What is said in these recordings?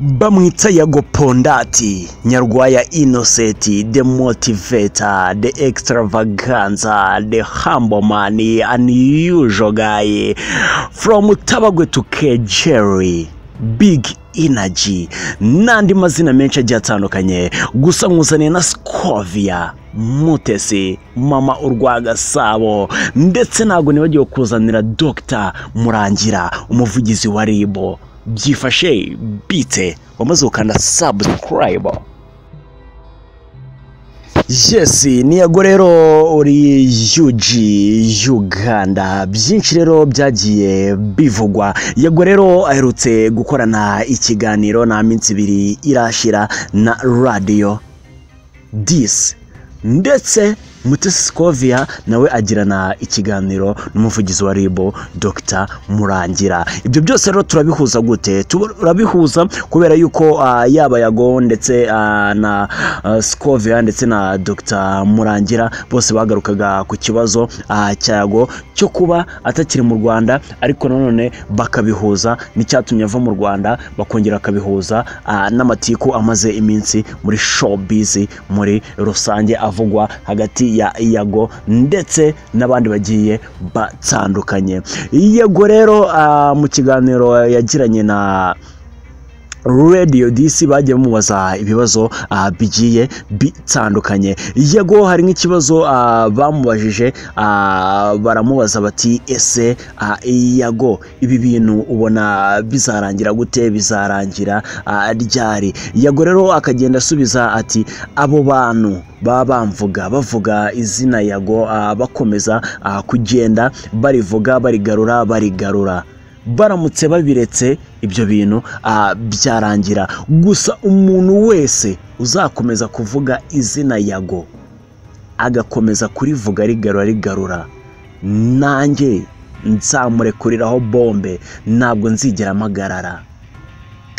bamwita yago pondati nyarwaya inoseti de motiveta de extravaganza de hambomani unusual guy from tabagwe to kejeri big inaji n'andi mazina menshi agiye atandukanye gusa nkuzaniye na sikoviya mutesi mama urwagasabo, ndetse ntabwo nibagiwe kuzanira Dr murangira umuvugizi wa ribo byifashe bitse wamaze gukanda sabusikarayiba yesi niyago rero uri yuji Uganda byinshi rero byagiye bivugwa yego rero aherutse gukorana ikiganiro nta minsi ibiri irashira na radiyo disi ndetse mutesi sikoviya nawe agirana ikiganiro n'umuvugizi wa ribu dr murangira ibyo byose rero turabihuza gute turabihuza kubera yuko ah, yaba yago ndetse ah, na ah, sikoviya ndetse na dr murangira bose bagarukaga ku kibazo cyago cyo kuba atakiri mu rwanda ariko nanone bakabihuza n'icyatumye ava mu rwanda bakongera akabihuza n'amatiku amaze iminsi muri shopizi muri rusange avugwa hagati ya yago ndetse n'abandi bagiye batandukanye yego rero ah, mu kiganiro yagiranye na radiyo disi bagiye bamubaza ibibazo ah, bigiye bitandukanye yego hari nk'ikibazo ah, bamubajije ah, baramubaza bati ese yago ibi bintu ubona bizarangira gute bizarangira ryari Yago rero akagenda asubiza ati abo bantu baba bamvuga bavuga izina yago bakomeza kugenda barivuga barigarura barigarura baramutse babiretse ibyo bintu ah, byarangira gusa umuntu wese uzakomeza kuvuga izina yago agakomeza kurivuga rigarura rigarura nanjye nzamurekuriraho bombe ntabwo nzigera amagarara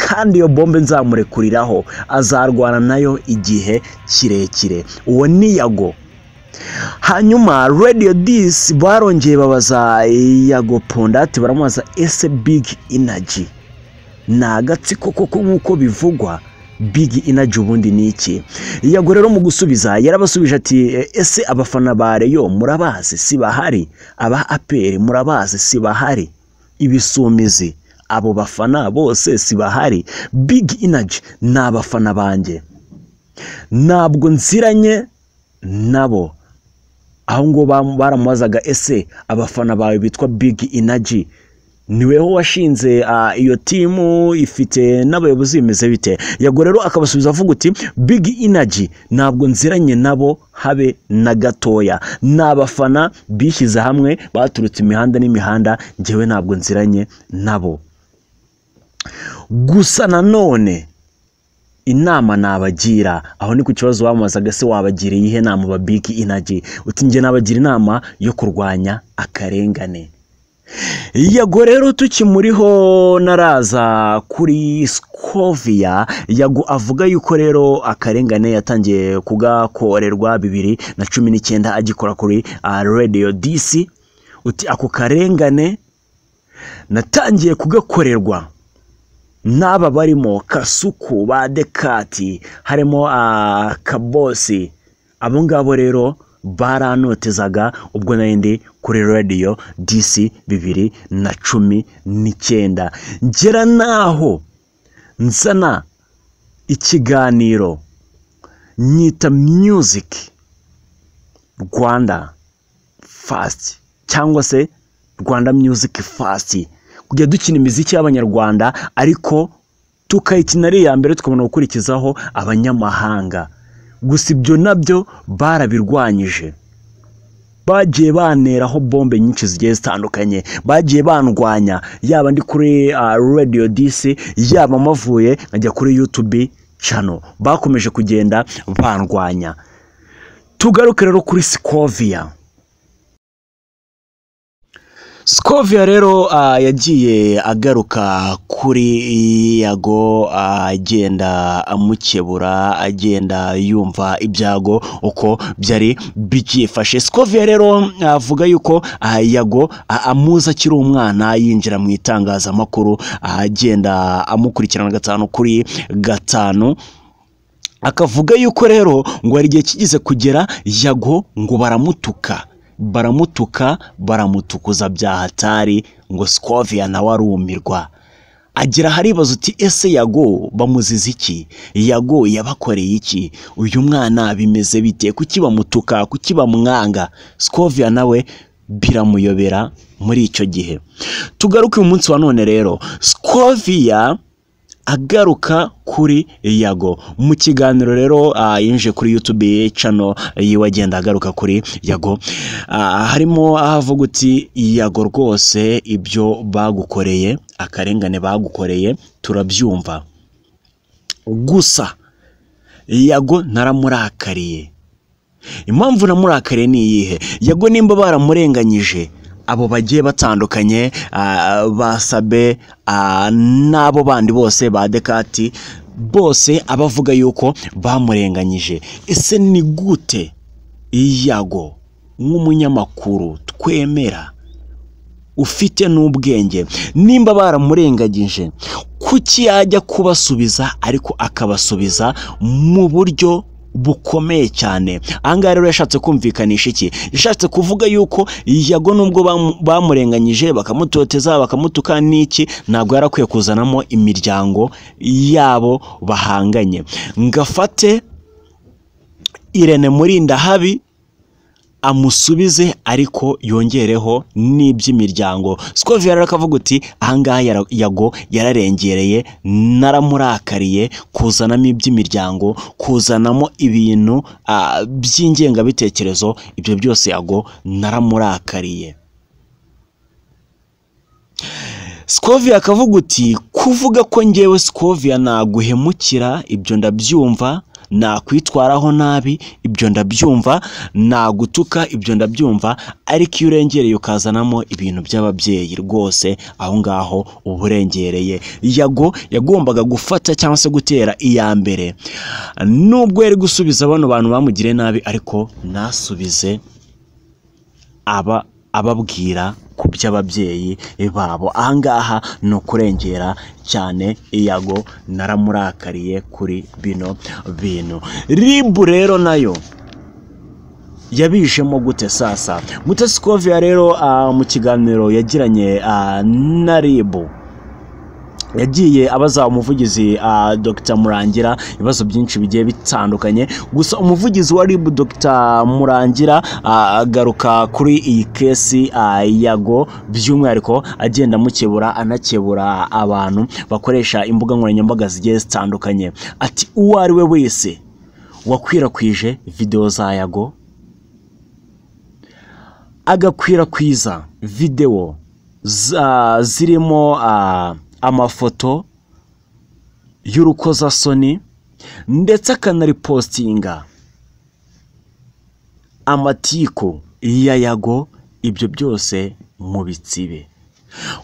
kandi iyo bombe nzamurekuriraho azarwana nayo igihe kirekire uwo ni yago hanyuma radiyo disi barongeye babaza yago pondati baramubaza ese bigi inaji ni agatsiko koko nk'uko bivugwa bigi inaji ubundi ni iki yago rero mu gusubiza yarabasubije ati eh, ese abafana ba reyo murabazi si bahari aba aperi murabazi si bahari ibisumizi abo bafana bose si bahari bigi inaji ni abafana banjye ntabwo nziranye nabo aho ngo baramubazaga ese abafana bawe bitwa Big inaji niweho washinze iyo timu ifite n'abayobozi bimeze bite yego rero akabasubiza avuga uti big inaji ntabwo nziranye nabo habe na gatoya ni abafana bishyize hamwe baturutse imihanda n'imihanda ngewe ntabwo nziranye nabo gusa nanone inama nabagira aho ni ku kibazo bamubazaga se wabagiriye iyihe nama ba big uti njye nabagira inama yo kurwanya akarengane yago rero tukimuriho naraza kuri sikoviya yago avuga yuko rero akarengane yatangiye kugakorerwa bibiri na cumi n'icyenda agikora kuri ah, radiyo disi uti ako karengane natangiye kugakorerwa n'aba barimo kasuku ba dekati harimo akabosi, ah, abo ngabo rero baranotezaga ubwo nari kuri radiyo disi bibiri na cumi n'icyenda ngera naho nzana ikiganiro nyita muziki rwanda fasiti cyangwa se rwanda muziki fasiti kujya dukina imiziki y'abanyarwanda ariko tukayikina ari iya mbere tukabona gukurikizaho abanyamahanga gusa ibyo nabyo barabirwanyije bagiye baneraho bombe nyinshi zigiye zitandukanye bagiye bandwanya yaba ndi kuri ah, radiyo disi yaba mavuye nkajya kuri yutubi cano bakomeje kugenda bandwanya tugaruke rero kuri sikoviya Scovia rero ah, yagiye agaruka kuri yago ah, agenda amukebura agenda yumva ibyago uko byari byifashe Scovia rero ah, avuga yuko yago amuza akiri umwana yinjira mu itangazamakuru agenda amukurikirana gatanu kuri gatanu akavuga yuko rero ngo hari igihe kigeze kugera yago ngo baramutuka baramutuka baramutukuza bya hatari ngo sikoviya nawe arumirwa agira haribaza uti ese yago bamuziza iki yago yabakoreye iki uyu mwana bimeze bite kuki bamutuka kuki bamwanga sikoviya nawe biramuyobera muri icyo gihe tugaruke uyu munsi wa none rero sikoviya agaruka kuri yago mu kiganiro rero ah, yinje kuri yutube eh, cano eh, yiwe agenda agaruka kuri yago ah, harimo ahavuga uti yago rwose ibyo bagukoreye akarengane bagukoreye turabyumva gusa yago naramurakariye impamvu namurakariye ni iyihe yago nimba baramurenganyije abo bagiye batandukanye ah, basabe ah, n'abo bandi bose ba dekati bose abavuga yuko bamurenganyije ese ni gute iyago nk'umunyamakuru twemera ufite n'ubwenge nimba baramurengagije kuki yajya kubasubiza ariko akabasubiza mu buryo bukomeye cyane ahangaha rero yashatse kumvikanisha iki yashatse kuvuga yuko yago nubwo bamurenganyije bakamutoteza bakamutuka n'iki ntabwo yari akwiye kuzanamo imiryango yabo bahanganye ngafate irene murinda habi amusubize ariko yongereho n'iby'imiryango sikovi yari akavuga uti ahangaha yago yararengereye naramurakariye kuzanamo iby'imiryango kuzanamo ibintu by'ingengabitekerezo ibyo byose yago naramurakariye sikoviya akavuga uti kuvuga ko ngewe sikoviya naguhemukira ibyo ndabyumva nakwitwaraho nabi ibyo ndabyumva nagutuka ibyo ndabyumva ariko iyo urengereye ukazanamo ibintu by'ababyeyi rwose aho ngaho uba urengereye yago yagombaga gufata cyangwa se gutera iya mbere nubwo yari gusubiza bano bantu bamugire nabi ariko nasubize aba ababwira ku by'ababyeyi babo aha ngaha ni ukurengera cyane iyago naramurakariye kuri bino bintu ribu rero nayo yabijemo gute sasa mutesi rero ah, mu kiganiro yagiranye ah, na ribu yagiye abaza umuvugizi dr murangira ibibazo byinshi bigiye bitandukanye gusa umuvugizi wa ribu dr murangira agaruka kuri iyi kesi yago by'umwihariko agenda amukebura anakebura abantu bakoresha imbuga nkoranyambaga zigiye zitandukanye ati uwo ari we wese wakwirakwije videwo za yago agakwirakwiza videwo zirimo amafoto y'urukozasoni ndetse akanaripositinga amatiku ya yago ibyo byose mu bitsibe.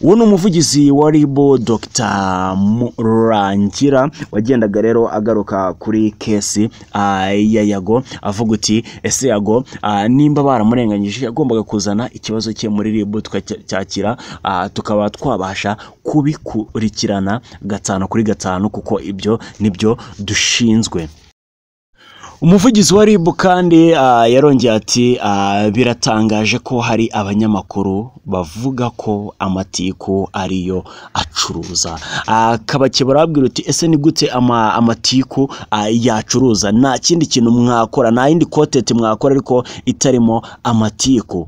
uwo ni umuvugizi wa ribu dr murangira wagendaga rero agaruka kuri kesi ah, ya yago avuga uti ese yago ah, nimba baramurenganyije yagombaga kuzana ikibazo cye muri ribu tukacyakira ah, tukaba twabasha kubikurikirana gatanu kuri gatanu kuko ibyo nibyo dushinzwe umuvugizi wa ribu kandi ah, yarongeye ati ah, biratangaje ko hari abanyamakuru bavuga ko amatiku ariyo acuruza akabakeba ah, arabwira uti ese ni gute amatiku yacuruza nta kindi kintu mwakora nta yindi koteti mwakora ariko itarimo amatiku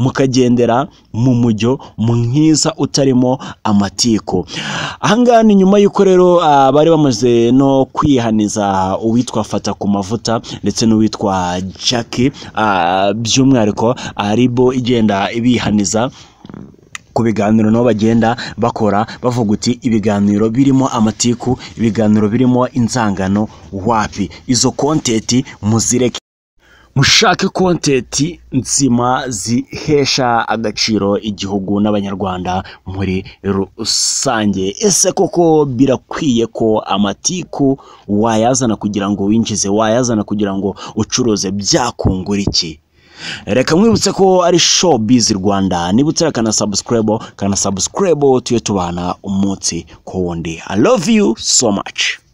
mukagendera mu mujyo mwiza utarimo amatiko ahangaha ni nyuma y'uko rero ah, bari bamaze no kwihaniza uwitwa fata ku mavuta ndetse n'uwitwa jackie ah, by'umwihariko aribo igenda ibihaniza ku biganiro nabo bagenda bakora bavuga uti ibiganiro birimo amatiku ibiganiro birimo inzangano wapi izo kontenti muzireke mushake kontenti nzima zihesha agaciro igihugu n'abanyarwanda muri rusange ese koko birakwiye ko amatiku wayazana kugira ngo winjize wayazana kugira ngo ucuruze byakungura iki reka mwibutse ko ari showbiz rwanda nibutse kana subscribe kana sabusikarayibo tujye tubana umunsi ku wundi i love you so much